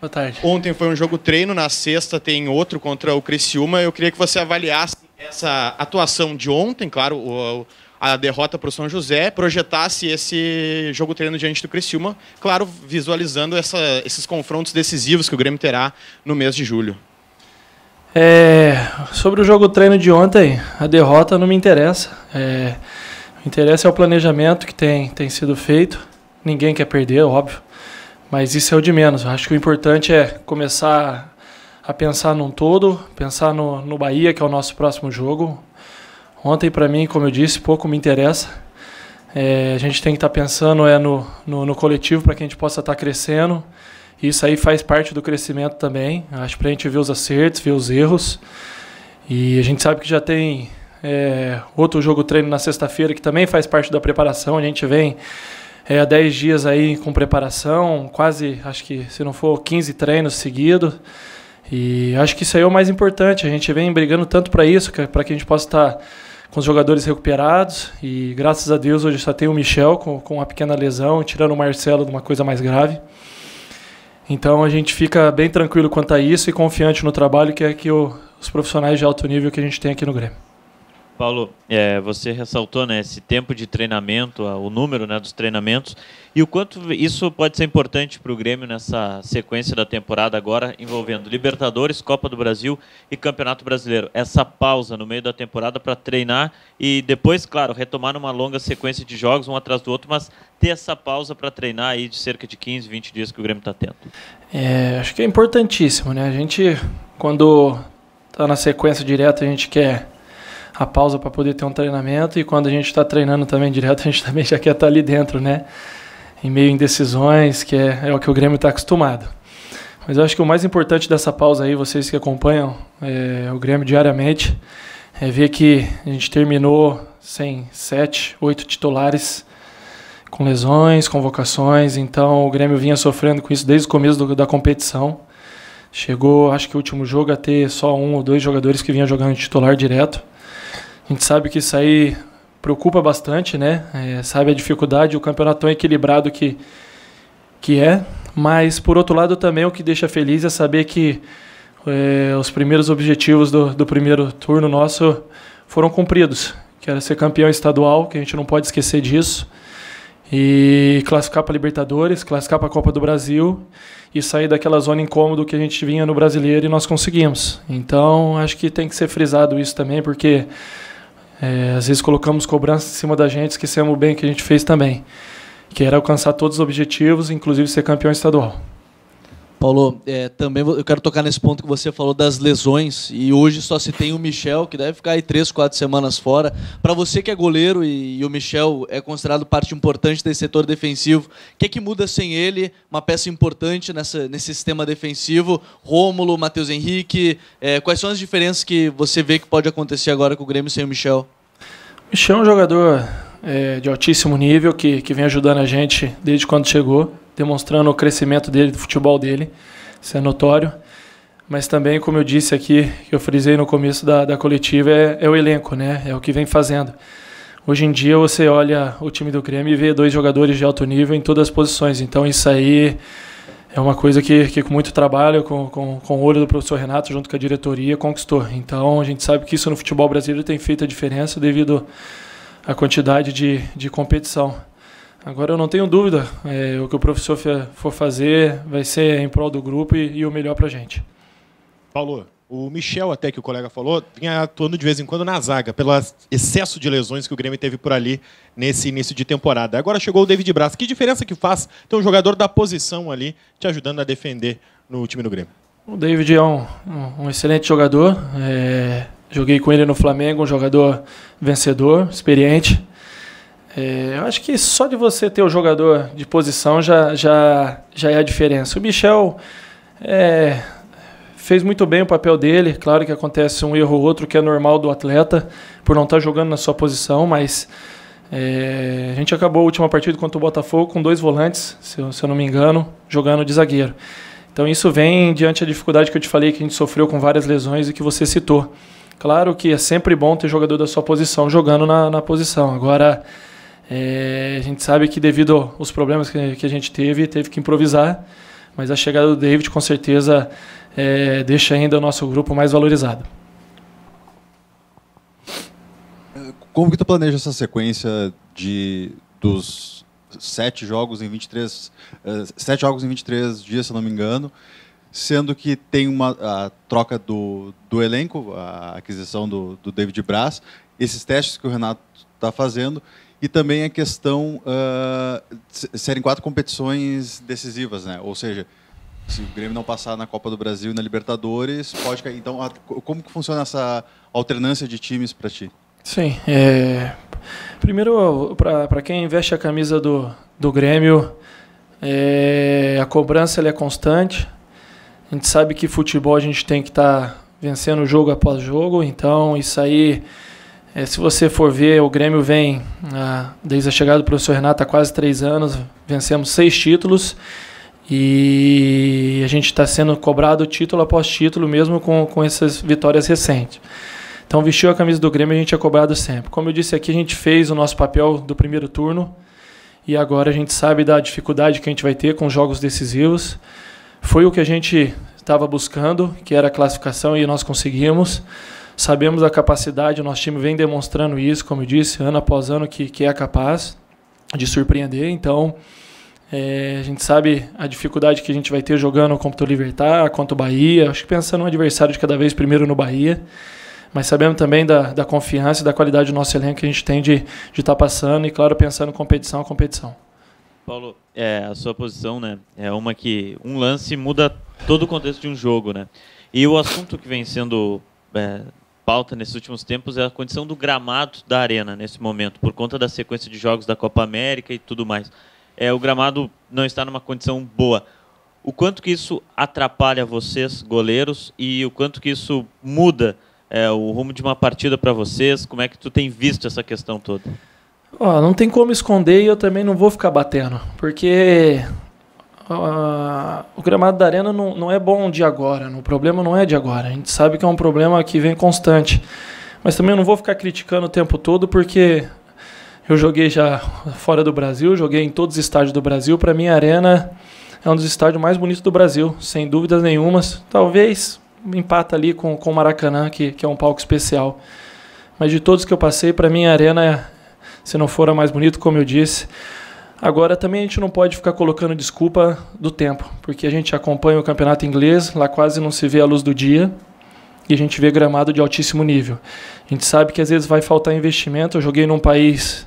Boa tarde. Ontem foi um jogo treino, na sexta tem outro contra o Criciúma. Eu queria que você avaliasse essa atuação de ontem, claro, o, a derrota para o São José, projetasse esse jogo treino diante do Criciúma, claro, visualizando essa, esses confrontos decisivos que o Grêmio terá no mês de julho. É, sobre o jogo treino de ontem, a derrota não me interessa. É, o interesse é o planejamento que tem, tem sido feito. Ninguém quer perder, óbvio. Mas isso é o de menos. Eu acho que o importante é começar a pensar num todo, pensar no, no Bahia, que é o nosso próximo jogo. Ontem, para mim, como eu disse, pouco me interessa. É, a gente tem que estar tá pensando é, no, no, no coletivo para que a gente possa estar tá crescendo. Isso aí faz parte do crescimento também. Acho para a gente ver os acertos, ver os erros. E a gente sabe que já tem é, outro jogo treino na sexta-feira que também faz parte da preparação. A gente vem é, 10 dias aí com preparação, quase, acho que se não for 15 treinos seguidos. E acho que isso aí é o mais importante. A gente vem brigando tanto para isso, é para que a gente possa estar tá com os jogadores recuperados. E graças a Deus hoje só tem o Michel com, com uma pequena lesão, tirando o Marcelo de uma coisa mais grave. Então a gente fica bem tranquilo quanto a isso e confiante no trabalho que é que o, os profissionais de alto nível que a gente tem aqui no Grêmio. Paulo, é, você ressaltou né, esse tempo de treinamento, o número né, dos treinamentos, e o quanto isso pode ser importante para o Grêmio nessa sequência da temporada agora, envolvendo Libertadores, Copa do Brasil e Campeonato Brasileiro. Essa pausa no meio da temporada para treinar e depois, claro, retomar numa longa sequência de jogos, um atrás do outro, mas ter essa pausa para treinar aí de cerca de 15, 20 dias que o Grêmio está tendo. É, acho que é importantíssimo, né? A gente, quando está na sequência direta, a gente quer a pausa para poder ter um treinamento e quando a gente está treinando também direto, a gente também já quer estar tá ali dentro, né? Em meio a indecisões, que é, é o que o Grêmio está acostumado. Mas eu acho que o mais importante dessa pausa aí, vocês que acompanham é, o Grêmio diariamente, é ver que a gente terminou sem sete, oito titulares com lesões, convocações, então o Grêmio vinha sofrendo com isso desde o começo do, da competição. Chegou, acho que o último jogo, a ter só um ou dois jogadores que vinham jogando titular direto. A gente sabe que isso aí preocupa bastante, né? É, sabe a dificuldade, o campeonato tão equilibrado que, que é. Mas, por outro lado, também o que deixa feliz é saber que é, os primeiros objetivos do, do primeiro turno nosso foram cumpridos. Que era ser campeão estadual, que a gente não pode esquecer disso. E classificar para Libertadores, classificar para a Copa do Brasil e sair daquela zona incômoda que a gente vinha no brasileiro e nós conseguimos. Então, acho que tem que ser frisado isso também, porque é, às vezes colocamos cobranças em cima da gente, esquecemos o bem que a gente fez também, que era alcançar todos os objetivos, inclusive ser campeão estadual. Paulo, é, também eu quero tocar nesse ponto que você falou das lesões, e hoje só se tem o Michel, que deve ficar aí três, quatro semanas fora. Para você que é goleiro e, e, o Michel é considerado parte importante desse setor defensivo, o que é que muda sem ele? Uma peça importante nessa, nesse sistema defensivo, Rômulo, Matheus Henrique, é, quais são as diferenças que você vê que pode acontecer agora com o Grêmio sem o Michel? Michel é um jogador é, de altíssimo nível que, que vem ajudando a gente desde quando chegou demonstrando o crescimento dele, do futebol dele, isso é notório. Mas também, como eu disse aqui, que eu frisei no começo da, da coletiva, é, é o elenco, né? É o que vem fazendo. Hoje em dia você olha o time do Grêmio e vê dois jogadores de alto nível em todas as posições. Então isso aí é uma coisa que, que com muito trabalho, com, com, com o olho do professor Renato, junto com a diretoria, conquistou. Então a gente sabe que isso no futebol brasileiro tem feito a diferença devido à quantidade de, de competição. Agora eu não tenho dúvida, é, o que o professor for fazer vai ser em prol do grupo e, e o melhor para a gente. Paulo, o Michel, até que o colega falou, vinha atuando de vez em quando na zaga, pelo excesso de lesões que o Grêmio teve por ali nesse início de temporada. Agora chegou o David Braz. Que diferença que faz ter um jogador da posição ali te ajudando a defender no time do Grêmio? O David é um, um, excelente jogador. É, joguei com ele no Flamengo, um jogador vencedor, experiente. É, eu acho que só de você ter o jogador de posição já, já, já é a diferença. O Michel é, fez muito bem o papel dele. Claro que acontece um erro ou outro que é normal do atleta por não estar jogando na sua posição, mas é, a gente acabou a última partida contra o Botafogo com dois volantes, se eu, se eu não me engano, jogando de zagueiro. Então isso vem diante da dificuldade que eu te falei que a gente sofreu com várias lesões e que você citou. Claro que é sempre bom ter jogador da sua posição jogando na, na posição. Agora é, a gente sabe que devido aos problemas que, que a gente teve, teve que improvisar, mas a chegada do David com certeza é, deixa ainda o nosso grupo mais valorizado. Como que tu planeja essa sequência de dos sete jogos em 23 é, sete jogos em 23 dias, se não me engano, sendo que tem uma a troca do, do elenco, a aquisição do, do David Braz, esses testes que o Renato está fazendo e também a questão uh, serem quatro competições decisivas, né? Ou seja, se o Grêmio não passar na Copa do Brasil e na Libertadores, pode cair. Então, a, como que funciona essa alternância de times para ti? Sim. É... Primeiro, para quem veste a camisa do, do Grêmio, é... a cobrança é constante. A gente sabe que futebol a gente tem que estar tá vencendo jogo após jogo, então isso aí é, se você for ver, o Grêmio vem, ah, desde a chegada do professor Renato, há quase três anos, vencemos seis títulos e a gente está sendo cobrado título após título, mesmo com, com essas vitórias recentes. Então, vestiu a camisa do Grêmio, a gente é cobrado sempre. Como eu disse aqui, a gente fez o nosso papel do primeiro turno e agora a gente sabe da dificuldade que a gente vai ter com jogos decisivos. Foi o que a gente estava buscando, que era a classificação, e nós conseguimos. Sabemos a capacidade, o nosso time vem demonstrando isso, como eu disse, ano após ano, que, que é capaz de surpreender. Então, é, a gente sabe a dificuldade que a gente vai ter jogando contra o Libertar, contra o Bahia. Acho que pensando um adversário de cada vez primeiro no Bahia. Mas sabemos também da, da confiança e da qualidade do nosso elenco que a gente tem de estar de tá passando e, claro, pensando competição a competição. Paulo, é, a sua posição né, é uma que um lance muda todo o contexto de um jogo. Né? E o assunto que vem sendo é, pauta nesses últimos tempos é a condição do gramado da arena nesse momento, por conta da sequência de jogos da Copa América e tudo mais. É, o gramado não está numa condição boa. O quanto que isso atrapalha vocês, goleiros, e o quanto que isso muda é, o rumo de uma partida para vocês? Como é que tu tem visto essa questão toda? Oh, não tem como esconder e eu também não vou ficar batendo, porque Uh, o gramado da arena não, não é bom de agora, né? o problema não é de agora. A gente sabe que é um problema que vem constante. Mas também eu não vou ficar criticando o tempo todo, porque eu joguei já fora do Brasil, joguei em todos os estádios do Brasil. Para mim, a arena é um dos estádios mais bonitos do Brasil, sem dúvidas nenhumas. Talvez empata ali com, com o Maracanã, que, que é um palco especial. Mas de todos que eu passei, para mim, a arena, é, se não for a mais bonita, como eu disse Agora também a gente não pode ficar colocando desculpa do tempo, porque a gente acompanha o campeonato inglês, lá quase não se vê a luz do dia e a gente vê gramado de altíssimo nível. A gente sabe que às vezes vai faltar investimento. Eu joguei num país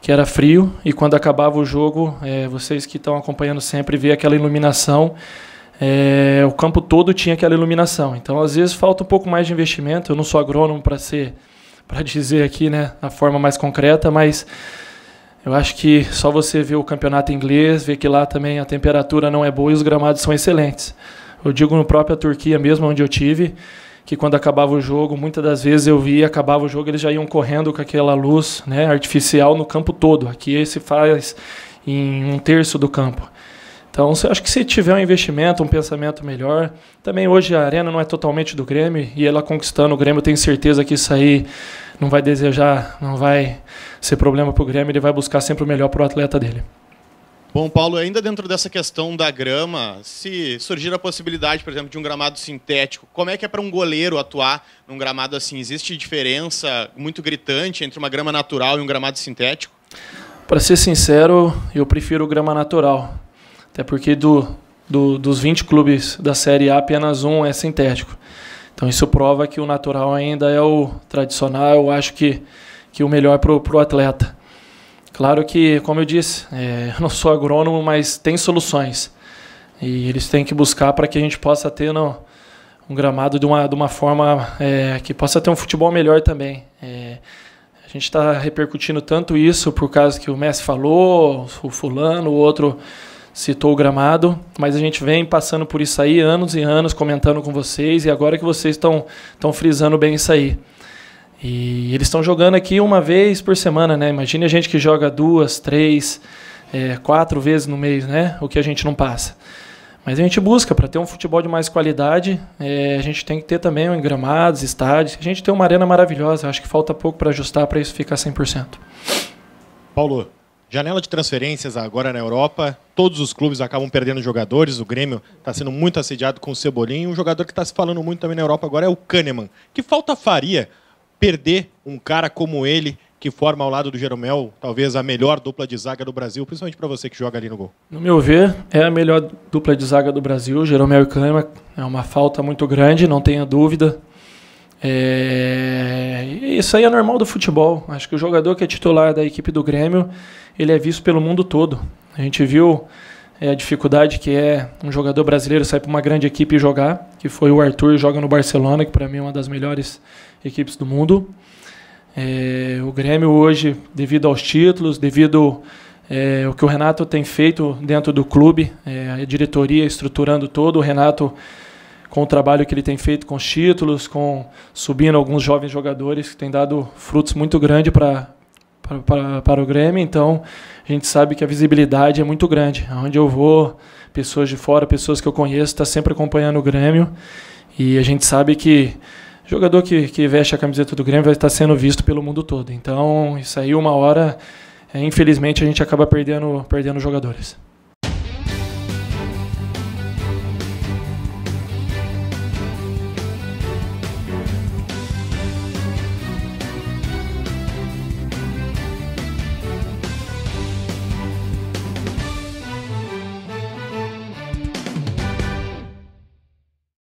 que era frio e quando acabava o jogo, é, vocês que estão acompanhando sempre vê aquela iluminação. É, o campo todo tinha aquela iluminação. Então às vezes falta um pouco mais de investimento. Eu não sou agrônomo para ser para dizer aqui, né, a forma mais concreta, mas eu acho que só você vê o campeonato inglês, vê que lá também a temperatura não é boa e os gramados são excelentes. Eu digo no próprio Turquia mesmo, onde eu tive, que quando acabava o jogo, muitas das vezes eu via, acabava o jogo, eles já iam correndo com aquela luz né, artificial no campo todo. Aqui se faz em um terço do campo. Então, eu acho que se tiver um investimento, um pensamento melhor. Também hoje a arena não é totalmente do Grêmio e ela conquistando o Grêmio, eu tenho certeza que isso aí não vai desejar, não vai ser problema para o Grêmio, ele vai buscar sempre o melhor para o atleta dele. Bom, Paulo, ainda dentro dessa questão da grama, se surgir a possibilidade, por exemplo, de um gramado sintético, como é que é para um goleiro atuar num gramado assim? Existe diferença muito gritante entre uma grama natural e um gramado sintético? Para ser sincero, eu prefiro grama natural. Até porque do, do, dos 20 clubes da Série A, apenas um é sintético. Então isso prova que o natural ainda é o tradicional, eu acho que, que o melhor para o atleta. Claro que, como eu disse, é, eu não sou agrônomo, mas tem soluções. E eles têm que buscar para que a gente possa ter no, um gramado de uma, de uma forma é, que possa ter um futebol melhor também. É, a gente está repercutindo tanto isso por causa que o Messi falou, o fulano, o outro citou o gramado, mas a gente vem passando por isso aí anos e anos, comentando com vocês, e agora que vocês estão frisando bem isso aí. E eles estão jogando aqui uma vez por semana, né? Imagine a gente que joga duas, três, é, quatro vezes no mês, né? O que a gente não passa. Mas a gente busca, para ter um futebol de mais qualidade, é, a gente tem que ter também um gramados, estádios. A gente tem uma arena maravilhosa, acho que falta pouco para ajustar para isso ficar 100%. Paulo, Janela de transferências agora na Europa, todos os clubes acabam perdendo jogadores, o Grêmio está sendo muito assediado com o Cebolinha, um jogador que está se falando muito também na Europa agora é o Kahneman. Que falta faria perder um cara como ele, que forma ao lado do Jeromel, talvez a melhor dupla de zaga do Brasil, principalmente para você que joga ali no gol? No meu ver, é a melhor dupla de zaga do Brasil, Jeromel e Kahneman, é uma falta muito grande, não tenha dúvida, é, isso aí é normal do futebol. Acho que o jogador que é titular da equipe do Grêmio, ele é visto pelo mundo todo. A gente viu é, a dificuldade que é um jogador brasileiro sair para uma grande equipe jogar, que foi o Arthur joga no Barcelona, que para mim é uma das melhores equipes do mundo. É, o Grêmio hoje, devido aos títulos, devido é, o que o Renato tem feito dentro do clube, é, a diretoria estruturando todo, o Renato com o trabalho que ele tem feito com os títulos, com subindo alguns jovens jogadores que tem dado frutos muito grandes para para o Grêmio, então a gente sabe que a visibilidade é muito grande. Onde eu vou, pessoas de fora, pessoas que eu conheço, está sempre acompanhando o Grêmio e a gente sabe que jogador que, que veste a camiseta do Grêmio vai estar sendo visto pelo mundo todo. Então, isso aí, uma hora, é, infelizmente, a gente acaba perdendo, perdendo jogadores.